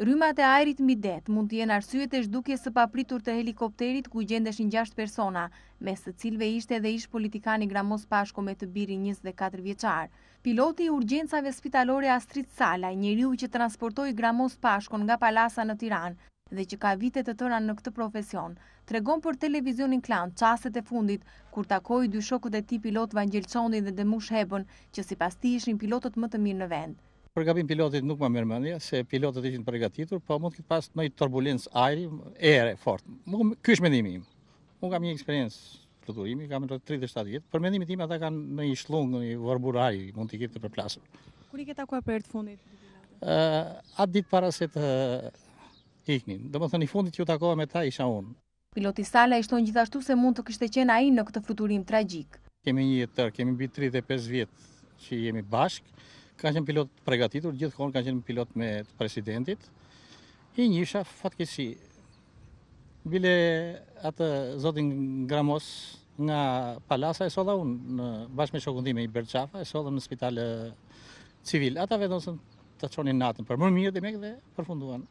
Rymat e ajrit mi det mund të jenë arsyet e shdukje së papritur të helikopterit ku gjendeshin 6 persona, me së cilve ishte dhe ish politikani Gramos Pashko me të biri 24 vjeqar. Piloti i urgjensave spitalore Astrid Salaj, njeriu që transportoi Gramos Pashko nga Palasa në Tiran dhe që ka vite të tëra në këtë profesion, tregon për televizionin klan qaset e fundit, kur takoj dy shokët e ti pilot Vangjelçoni dhe Demush Hebon, që si pas ti ishin pilotët më të mirë në vendë për pilotit nuk më mirë mendja, se pilotët ishin përgatitur, po mund këtë pas në i turbulins ajri, ere, fort. Ky është mendimi im. Unë kam një eksperiencë fluturimi, kam në 37 vjetë, për mendimi tim ata kanë në i shlungë, në i vërbur ajri, mund të kitë të përplasëm. Kuri këta për e të fundit? atë ditë para se të iknin. Dëmë të thënë, i fundit që takohë me ta isha unë. Piloti Sala ishtë në gjithashtu se mund të kështë e qenë a në këtë fluturim tragjik. Kemi një jetër, kemi bitë 35 vjetë që jemi bashkë, kanë qenë pilot pregatitur, gjithkohon kanë qenë pilot me presidentit. I njësha, fatkesi, bile atë zotin Gramos nga palasa e sotha unë, në bashkë me shokundime i Berçafa, e sotha në spitalë civil. Ata vedonësën të qonin natën për mërë mirë dhe me këdhe përfunduan.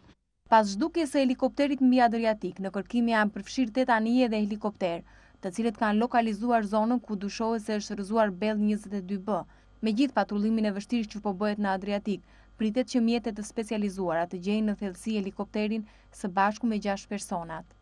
Pas zhduke se helikopterit mbi Adriatik, në kërkimi janë përfshirë të tanije dhe helikopter, të cilët kanë lokalizuar zonën ku dushohet se është rëzuar bel 22 bë, Me gjithë patrullimin e vështirë që po bëhet në Adriatik, pritet që mjetet të specializuara të gjejnë në thelësi helikopterin së bashku me 6 personat.